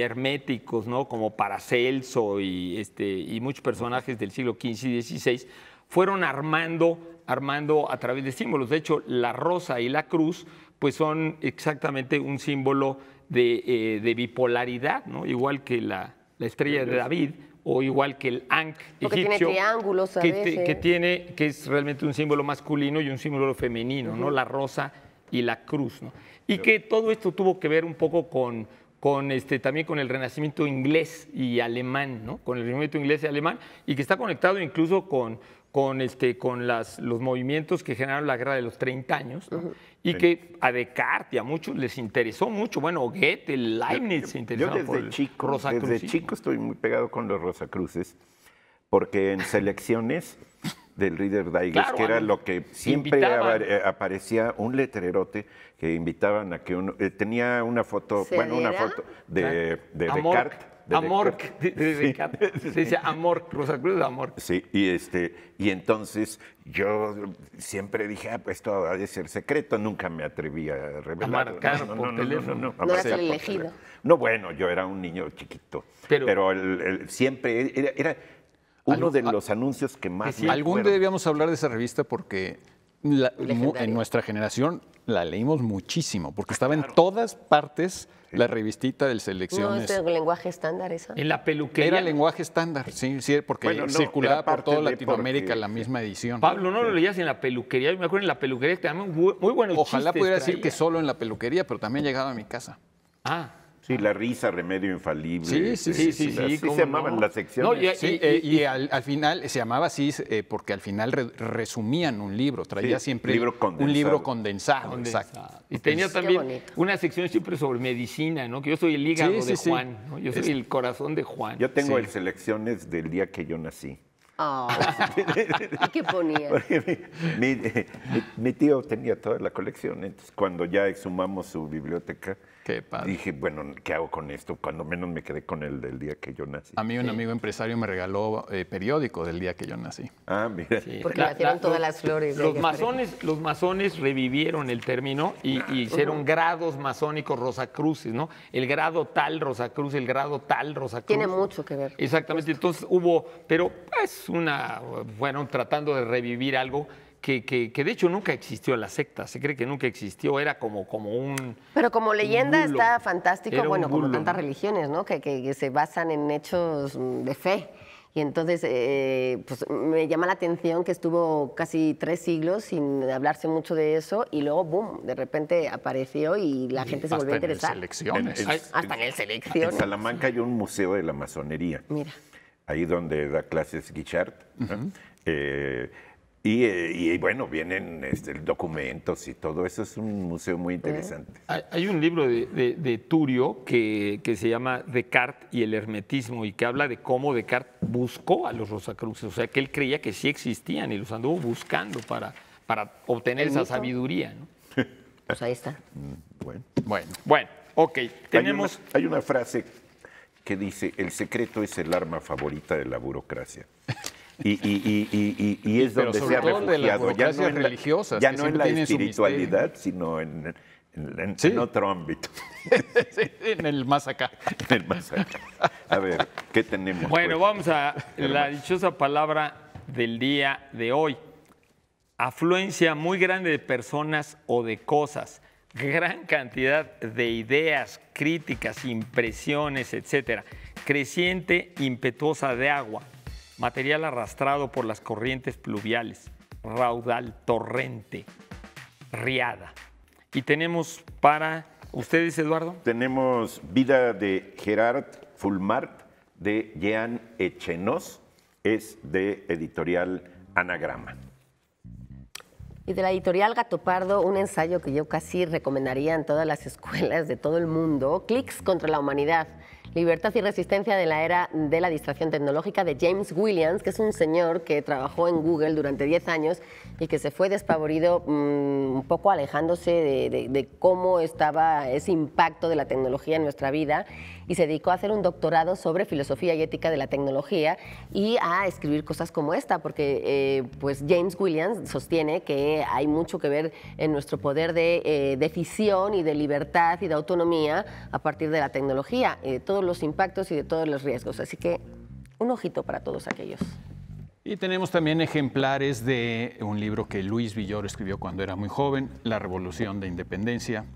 herméticos, ¿no? como Paracelso y, este, y muchos personajes del siglo XV y XVI, fueron armando, armando a través de símbolos. De hecho, la rosa y la cruz pues son exactamente un símbolo de, eh, bipolaridad, ¿no? igual que la, estrella de David, o igual que el Ankh tiene triángulos que, que, tiene que es realmente un símbolo masculino y un símbolo femenino, ¿no? La rosa y la cruz, ¿no? Y que todo esto tuvo que ver un poco con con este, también con el renacimiento inglés y alemán, ¿no? Con el renacimiento inglés y alemán, y que está conectado incluso con, con, este, con los movimientos que generaron la guerra de los 30 años, ¿no? y que a Descartes y a muchos les interesó mucho. Bueno, Goethe, Leibniz se interesó. desde, chico, desde chico estoy muy pegado con los Rosacruces, porque en selecciones del Reader Digest, que era lo que siempre eh, aparecía un letrerote que invitaban a que uno... Eh, tenía una foto, bueno, una foto de, de Descartes Amor, dice, sí. se dice Rosa Cruz amor Sí, y, este, y entonces yo siempre dije, ah, pues esto ha de ser secreto, nunca me atreví a revelar. A marcar no, por teléfono. No, elegido. No, bueno, yo era un niño chiquito, pero, siempre era, uno de los anuncios que más... me algún día debíamos hablar de esa revista porque en nuestra generación la leímos muchísimo, porque estaba en todas partes la revistita del selecciones. No, es este el lenguaje estándar esa. En la peluquería. Era lenguaje estándar, sí, sí porque circulaba por toda Latinoamérica la misma edición. Pablo, no lo leías en la peluquería. Yo me acuerdo en la peluquería que daban muy buenos Ojalá pudiera decir que solo en la peluquería, pero también llegaba a mi casa. Ah. Sí, la risa, remedio infalible. Sí, sí, este, sí, sí. sí, se llamaban las secciones. y, al, final se llamaba así eh, porque al final resumían un libro, traía siempre un libro condensado. Exacto. Y tenía también una sección siempre sobre medicina, ¿no? Que yo soy el hígado de Juan, yo soy el corazón de Juan. Yo tengo el selecciones del día que yo nací. Oh. qué ponía? Mi, tío tenía toda la colección, entonces cuando ya exhumamos su biblioteca, Dije, bueno, ¿qué hago con esto? Cuando menos me quedé con el del día que yo nací. A mí un amigo empresario me regaló eh, periódico del día que yo nací. Ah, mira. Porque todas las flores. Los masones, los masones revivieron el término y, hicieron grados masónicos rosacruces, ¿no? El grado tal rosacruz, el grado tal rosacruz. Tiene mucho que ver. Exactamente. Entonces hubo, pero es pues, una, bueno, tratando de revivir algo que, que, de hecho nunca existió la secta, se cree que nunca existió, era como, como un... Pero como leyenda está fantástico, bueno, como tantas religiones, ¿no? Que, que, se basan en hechos de fe. Y entonces, eh, pues me llama la atención que estuvo casi tres siglos sin hablarse mucho de eso y luego, boom, de repente apareció y la gente se volvió a interesar. En el selecciones. hasta en el selección. En Salamanca hay un museo de la masonería. Mira. Ahí donde da clases Guichard. Eh, y, bueno, vienen este, documentos y todo eso. Es un museo muy interesante. Hay, un libro de, Turio que, se llama Descartes y el hermetismo y que habla de cómo Descartes buscó a los Rosacruces. O sea, que él creía que sí existían y los anduvo buscando para, para obtener esa sabiduría. ¿no? Pues ahí está. Mm, bueno. Bueno, bueno ok. Tenemos... hay una frase que dice, el secreto es el arma favorita de la burocracia. Y, es donde se ha refugiado, ya no en la, espiritualidad, sino en, otro ámbito. en el más acá. A ver, ¿qué tenemos? Bueno, pues, vamos a la dichosa palabra del día de hoy. Afluencia muy grande de personas o de cosas, gran cantidad de ideas, críticas, impresiones, etcétera. Creciente, impetuosa de agua, material arrastrado por las corrientes pluviales, raudal, torrente, riada. Y tenemos para ustedes, Eduardo. Tenemos Vida de Gerard Fulmart, de Jean Echenos, es de editorial Anagrama. Y de la editorial Gatopardo, un ensayo que yo casi recomendaría en todas las escuelas de todo el mundo, Clicks contra la humanidad Libertad y resistencia de la era de la distracción tecnológica de James Williams, que es un señor que trabajó en Google durante 10 años y que se fue despavorido mm, un poco alejándose de cómo estaba ese impacto de la tecnología en nuestra vida y se dedicó a hacer un doctorado sobre filosofía y ética de la tecnología y a escribir cosas como esta, porque eh, pues James Williams sostiene que hay mucho que ver en nuestro poder de eh, decisión y de libertad y de autonomía a partir de la tecnología, y eh, de todos los impactos y de todos los riesgos. Así que un ojito para todos aquellos. Y tenemos también ejemplares de un libro que Luis Villor escribió cuando era muy joven, La Revolución de Independencia,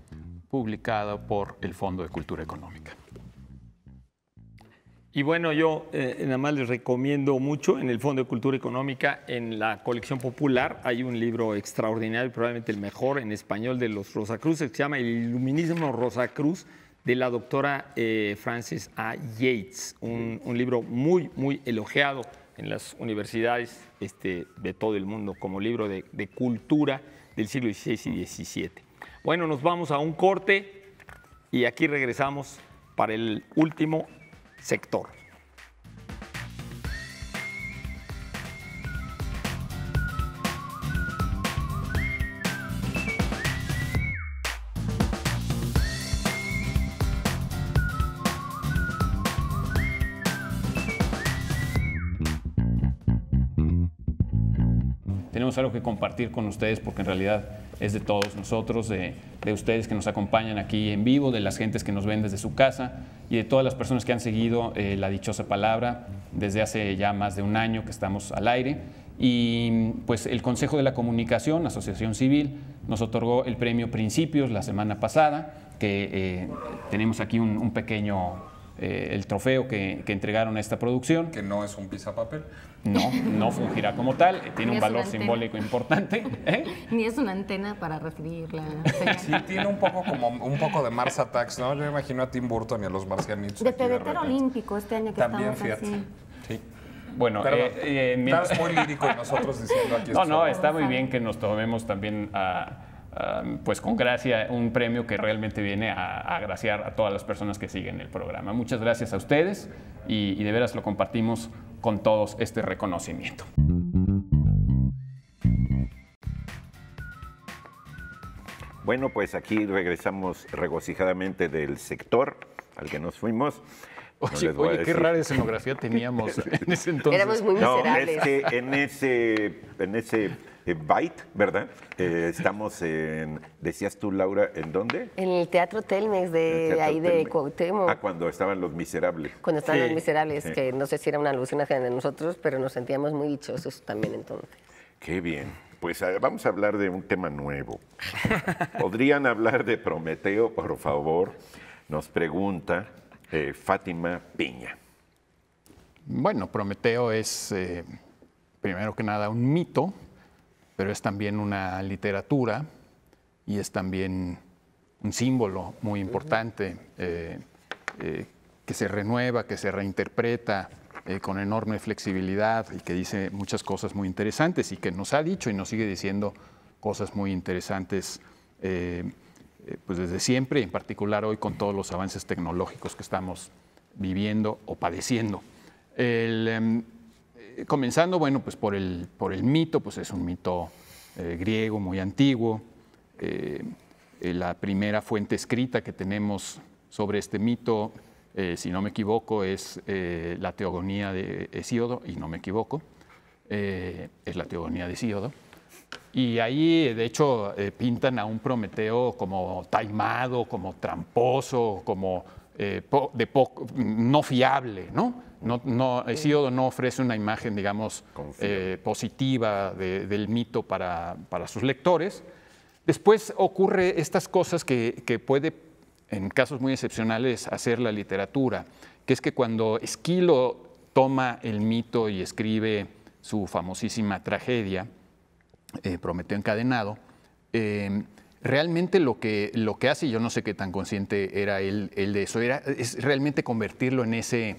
publicado por el Fondo de Cultura Económica. Y bueno, yo eh, nada más les recomiendo mucho en el Fondo de Cultura Económica, en la colección popular, hay un libro extraordinario, probablemente el mejor en español de los Rosacruces, que se llama El Iluminismo Rosacruz, de la doctora eh, Frances A. Yates, un, libro muy, muy elogiado en las universidades este, de todo el mundo como libro de, de cultura del siglo XVI y XVII. Bueno, nos vamos a un corte y aquí regresamos para el último sector. algo que compartir con ustedes porque en realidad es de todos nosotros, de, de, ustedes que nos acompañan aquí en vivo, de las gentes que nos ven desde su casa y de todas las personas que han seguido eh, la dichosa palabra desde hace ya más de un año que estamos al aire. Y pues el Consejo de la Comunicación, Asociación Civil, nos otorgó el premio Principios la semana pasada, que eh, tenemos aquí un, un pequeño eh, el trofeo que, entregaron a esta producción. Que no es un pizza papel. No, no fungirá como tal, eh, tiene un valor simbólico importante. ¿eh? Ni es una antena para recibir la Sí, tiene un poco como un poco de Mars Attacks, ¿no? Yo imagino a Tim Burton y a los marcianitos. De pedetero olímpico este año que También, Sí. Bueno, eh, estás muy lírico nosotros diciendo aquí No, no, está muy bien que nos tomemos también a pues con gracia, un premio que realmente viene a, agraciar a todas las personas que siguen el programa. Muchas gracias a ustedes y, de veras lo compartimos con todos este reconocimiento. Bueno, pues aquí regresamos regocijadamente del sector al que nos fuimos. Oye, qué rara escenografía teníamos en ese entonces. Éramos muy miserables. No, es que en ese, en ese eh, byte, ¿verdad? estamos en, decías tú, Laura, ¿en dónde? En el Teatro Telmex de ahí de Cuauhtémoc. Ah, cuando estaban Los Miserables. Cuando estaban Los Miserables, que no sé si era una alucinación de nosotros, pero nos sentíamos muy dichosos también entonces. Qué bien. Pues ah, vamos a hablar de un tema nuevo. ¿Podrían hablar de Prometeo, por favor? Nos pregunta eh, Fátima Piña. Bueno, Prometeo es, eh, primero que nada, un mito pero es también una literatura y es también un símbolo muy importante eh, eh, que se renueva, que se reinterpreta eh, con enorme flexibilidad y que dice muchas cosas muy interesantes y que nos ha dicho y nos sigue diciendo cosas muy interesantes pues desde siempre, en particular hoy con todos los avances tecnológicos que estamos viviendo o padeciendo. Em, eh, comenzando, bueno, pues por el, mito, pues es un mito eh, griego muy antiguo. Eh, la primera fuente escrita que tenemos sobre este mito, si no me equivoco, es la Teogonía de Hesíodo, y no me equivoco, es la Teogonía de Hesíodo. Y ahí, de hecho, pintan a un Prometeo como taimado, como tramposo, como de no fiable, ¿no? No, no, eh, no ofrece una imagen, digamos, eh, positiva del mito para, sus lectores. Después ocurre estas cosas que, puede, en casos muy excepcionales, hacer la literatura, que es que cuando Esquilo toma el mito y escribe su famosísima tragedia, eh, Prometeo encadenado, em, realmente lo que, lo que hace, yo no sé qué tan consciente era él, de eso, era, es realmente convertirlo en ese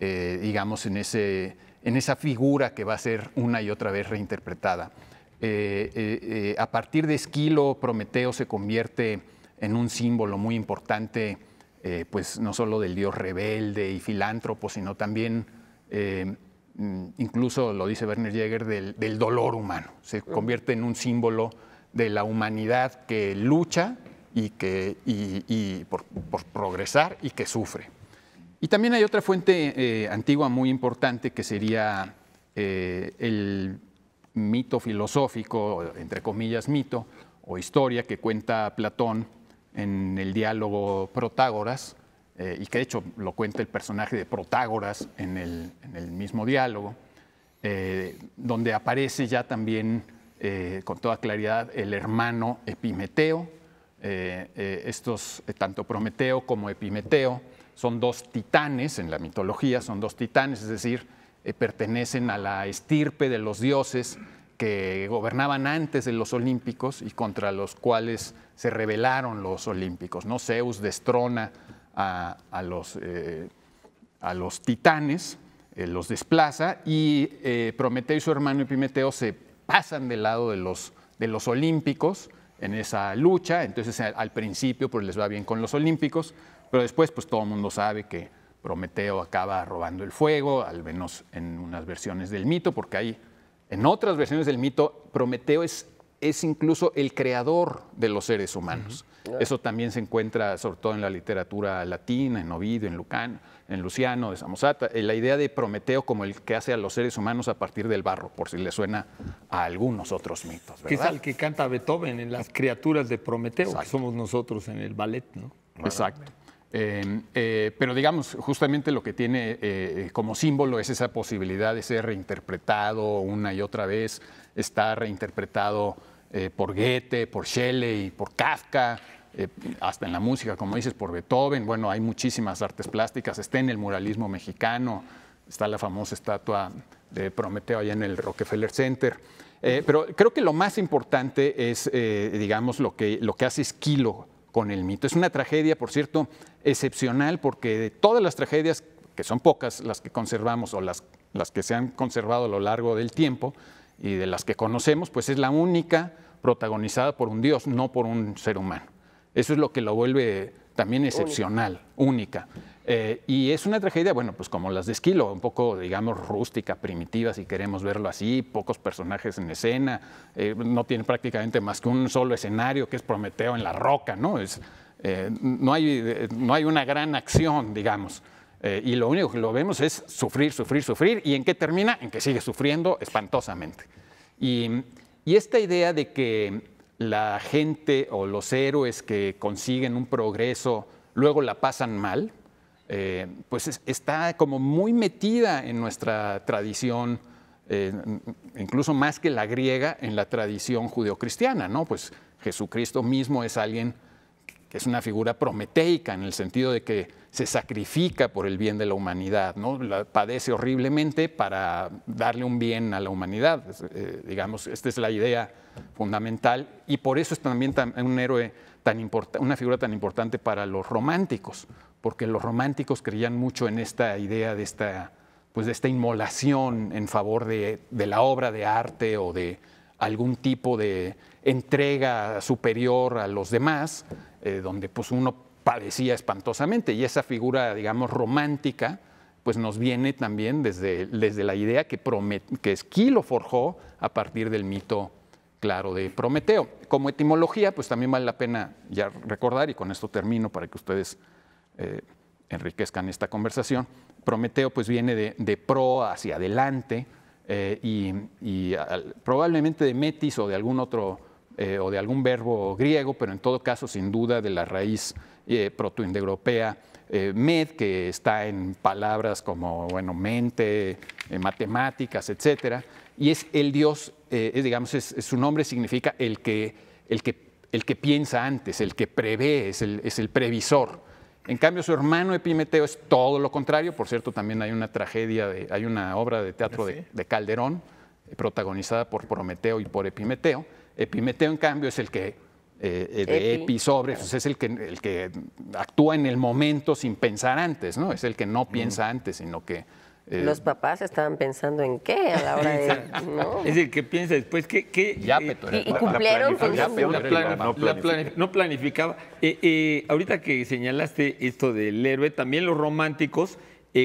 eh, digamos, en, ese, en esa figura que va a ser una y otra vez reinterpretada. Eh, eh, a partir de Esquilo, Prometeo se convierte en un símbolo muy importante, pues no solo del dios rebelde y filántropo, sino también, mm, incluso lo dice Werner Jäger, del, dolor humano. Se convierte en un símbolo de la humanidad que lucha y que por, progresar y que sufre. Y también hay otra fuente eh, antigua muy importante que sería eh, el mito filosófico, entre comillas mito, o historia que cuenta Platón en el diálogo Protágoras, eh, y que de hecho lo cuenta el personaje de Protágoras en el, en el mismo diálogo, donde aparece ya también con toda claridad el hermano Epimeteo, estos, tanto Prometeo como Epimeteo, son dos titanes en la mitología, son dos titanes, es decir, eh, pertenecen a la estirpe de los dioses que gobernaban antes de los olímpicos y contra los cuales se rebelaron los olímpicos. ¿no? Zeus destrona a, los, eh, los, titanes, eh, los desplaza y Prometeo y su hermano Epimeteo se pasan del lado de los, de los olímpicos en esa lucha, entonces al principio pues les va bien con los olímpicos, pero después, pues todo el mundo sabe que Prometeo acaba robando el fuego, al menos en unas versiones del mito, porque hay en otras versiones del mito, Prometeo es, es incluso el creador de los seres humanos. Eso también se encuentra sobre todo en la literatura latina, en Ovidio, en Lucano, en Luciano, de Samosata, eh, la idea de Prometeo como el que hace a los seres humanos a partir del barro, por si le suena a algunos otros mitos. Que es el que canta Beethoven en las criaturas de Prometeo, que somos nosotros en el ballet, ¿no? Exacto. Em, eh, pero digamos, justamente lo que tiene eh, eh, como símbolo es esa posibilidad de ser reinterpretado una y otra vez, está reinterpretado por Goethe, por Shelley, por Kafka, hasta en la música, como dices, por Beethoven. Bueno, hay muchísimas artes plásticas, está en el muralismo mexicano, está la famosa estatua de Prometeo allá en el Rockefeller Center. pero creo que lo más importante es, digamos, lo que, lo que hace Esquilo el mito. Es una tragedia, por cierto, excepcional, porque de todas las tragedias, que son pocas las que conservamos o las, que se han conservado a lo largo del tiempo y de las que conocemos, pues es la única protagonizada por un dios, no por un ser humano. Eso es lo que lo vuelve también excepcional, única. Eh, y es una tragedia, bueno, pues como las de Esquilo, un poco, digamos, rústica, primitiva, si queremos verlo así, pocos personajes en escena, eh, no tiene prácticamente más que un solo escenario, que es Prometeo en la roca, ¿no? Eh, no, hay, una gran acción, digamos. y lo único que lo vemos es sufrir, sufrir, sufrir. ¿Y en qué termina? En que sigue sufriendo espantosamente. Y, y esta idea de que la gente o los héroes que consiguen un progreso luego la pasan mal, eh, pues está como muy metida en nuestra tradición, eh, incluso más que la griega, en la tradición judeocristiana, ¿no? Pues Jesucristo mismo es alguien que es una figura prometeica en el sentido de que se sacrifica por el bien de la humanidad, ¿no? padece horriblemente para darle un bien a la humanidad, eh, digamos, esta es la idea fundamental y por eso es también un héroe una figura tan importante para los románticos, porque los románticos creían mucho en esta idea de esta, pues de esta inmolación en favor de, la obra de arte o de algún tipo de entrega superior a los demás, eh, donde pues uno padecía espantosamente. Y esa figura, digamos, romántica, pues nos viene también desde, desde la idea que, Promet que Esquilo forjó a partir del mito claro de Prometeo. Como etimología, pues también vale la pena ya recordar, y con esto termino para que ustedes eh, enriquezcan esta conversación. Prometeo pues viene de, pro hacia adelante eh, y, probablemente de metis o de algún otro eh, o de algún verbo griego, pero en todo caso sin duda de la raíz protoindoeuropea med, que está en palabras como bueno, mente, matemáticas, etcétera y es el Dios, eh, digamos, su nombre significa el que, el, que, el que piensa antes, el que prevé, es el, es el previsor. En cambio, su hermano Epimeteo es todo lo contrario. Por cierto, también hay una tragedia, de, hay una obra de teatro de, ah, Calderón, eh, protagonizada por Prometeo y por Epimeteo. Epimeteo, en cambio, es el que, eh, de Epi, sobre, pues, es el que, el que actúa en el momento sin pensar antes, ¿no? Es el que no piensa antes, sino que eh, los papás estaban pensando en qué a la hora de. Es decir, que piensa después que. ya, eh, y, cumplieron con la, No planificaba. Eh, ahorita que señalaste esto del héroe, también los románticos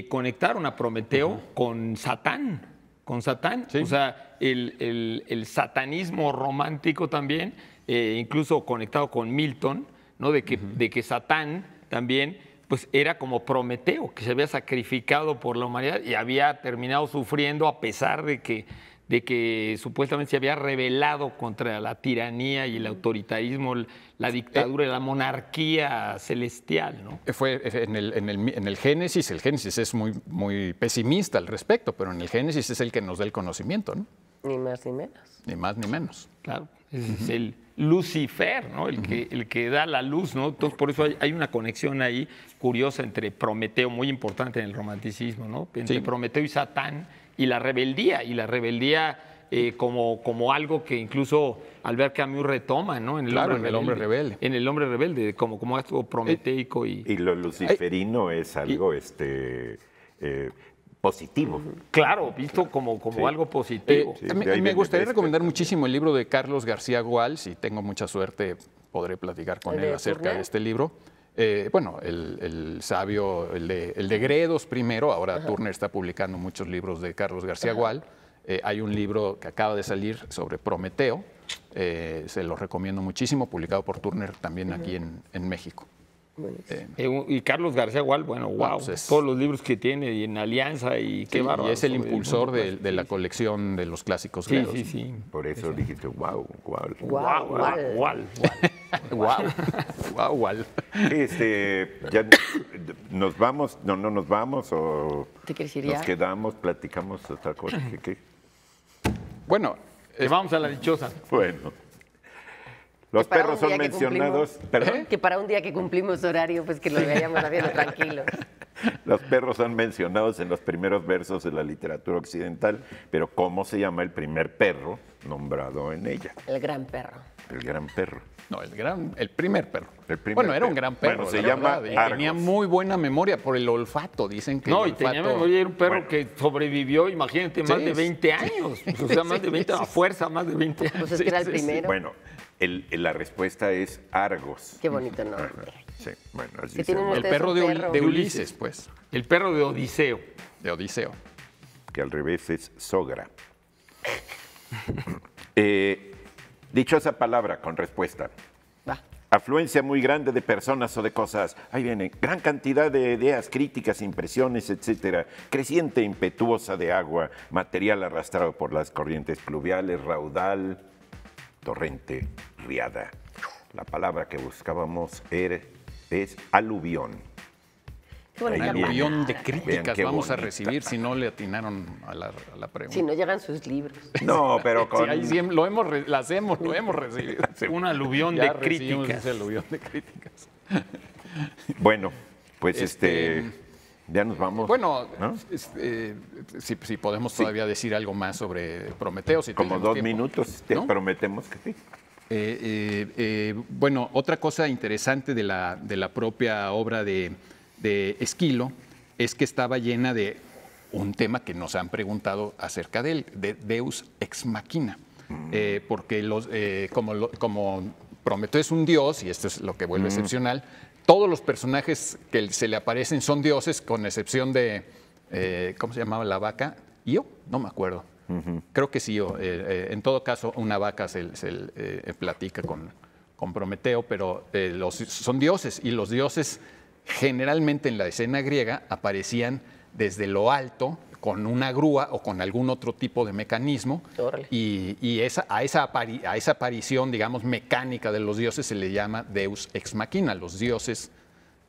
conectaron a Prometeo con Satán. Con Satán. O sea, el, satanismo romántico también, incluso conectado con Milton, ¿no? De de que Satán también pues era como Prometeo, que se había sacrificado por la humanidad y había terminado sufriendo a pesar de que de que supuestamente se había rebelado contra la tiranía y el autoritarismo, la eh, dictadura y eh, la monarquía celestial. ¿no? Eh, fue en el, Génesis, el Génesis es muy, muy pesimista al respecto, pero en el Génesis es el que nos da el conocimiento. Ni más ni menos. Ni más ni menos. Claro, es, el Lucifer, ¿no? El, que, el que da la luz, ¿no? Entonces, por eso hay, una conexión ahí curiosa entre Prometeo, muy importante en el romanticismo, ¿no? Entre Prometeo y Satán y la rebeldía, y la rebeldía eh, como, como algo que incluso Albert Camus retoma, ¿no? En el, hombre, en el hombre rebelde. En el hombre rebelde, como, como algo prometeico y. lo luciferino es algo este. Eh, positivo. Claro, visto como, como algo positivo. y eh, me, gustaría este recomendar muchísimo el libro de Carlos García Gual, si tengo mucha suerte podré platicar con él acerca de este libro. Eh, bueno, el, sabio, el de, Gredos primero, ahora Turner está publicando muchos libros de Carlos García Gual. Eh, hay un libro que acaba de salir sobre Prometeo, eh, se lo recomiendo muchísimo, publicado por Turner también aquí en México. Eh, y Carlos García igual, bueno, wow, pues todos los libros que tiene y en Alianza y qué es el impulsor pues, de, la colección de los clásicos sí, Sí, sí, Por eso dijiste wow, wow. Wow, Wow, wow. wow, wow. Este, ya nos vamos, no, no nos vamos o nos quedamos, platicamos otra cosa. Bueno, vamos a la dichosa. Bueno. Los perros son mencionados. ¿Perdón? ¿Eh? Que para un día que cumplimos horario, pues que lo veíamos haciendo tranquilos. Los perros son mencionados en los primeros versos de la literatura occidental, pero ¿cómo se llama el primer perro nombrado en ella? El gran perro. El gran perro. No, el gran, el primer perro. El primer bueno, era un gran perro. Bueno, se llama Tenía muy buena memoria por el olfato, dicen que. No, y tenía era un perro que sobrevivió, imagínate, más de 20 años. o sea, más de 20, a fuerza, más de 20 años. Pues es que era el primero. Bueno, la respuesta es Argos. Qué bonito nombre. Sí, bueno, así El perro, de, Ulises, pues. El perro de Odiseo. De Odiseo. Que al revés es sogra. eh, dichosa palabra con respuesta. Afluencia muy grande de personas o de cosas. Ahí viene. Gran cantidad de ideas, críticas, impresiones, etcétera. Creciente impetuosa de agua, material arrastrado por las corrientes pluviales, raudal torrente, riada. La palabra que buscábamos es aluvión. Un aluvión de críticas vamos a recibir si no le atinaron a la, pregunta. Si no llegan sus libros. No, pero con... lo hemos, las lo hemos recibido. Un aluvión de críticas. Bueno, pues este... este ya nos vamos. Bueno, este, si, podemos todavía decir algo más sobre Prometeo. Si Como dos minutos, te prometemos que sí. Eh, eh, eh, bueno, otra cosa interesante de la, de la propia obra de, de, Esquilo es que estaba llena de un tema que nos han preguntado acerca de él, de Deus ex machina. Mm. porque los, como, como Prometeo es un dios, y esto es lo que vuelve mm. excepcional, todos los personajes que se le aparecen son dioses, con excepción de, eh, ¿cómo se llamaba la vaca? Yo No me acuerdo. Creo que sí, eh, eh, en todo caso, una vaca se, platica con, Prometeo, pero los, son dioses y los dioses generalmente en la escena griega aparecían desde lo alto con una grúa o con algún otro tipo de mecanismo. Y, a, esa aparición, digamos, mecánica de los dioses se le llama Deus ex machina, los dioses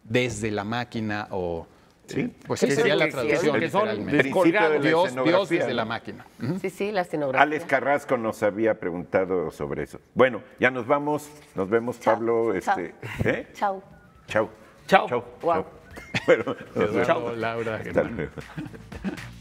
desde la máquina o... Sí, eh, pues sería la traducción. Que de Dios, desde la máquina. Sí, sí, la escenografía. Alex Carrasco nos había preguntado sobre eso. Bueno, ya nos vamos. Nos vemos, Pablo. Chao. Este, chau ¿eh? Chao. Chao. Chao. Bueno, Chao, Laura. Hasta luego.